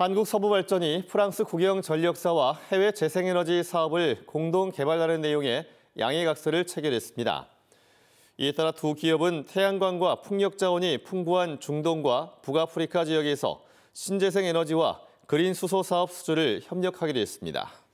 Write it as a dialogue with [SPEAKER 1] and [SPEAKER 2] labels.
[SPEAKER 1] 한국 서부발전이 프랑스 국영 전력사와 해외 재생에너지 사업을 공동 개발하는 내용의 양해각서를 체결했습니다. 이에 따라 두 기업은 태양광과 풍력 자원이 풍부한 중동과 북아프리카 지역에서 신재생 에너지와 그린 수소 사업 수주를 협력하기로 했습니다.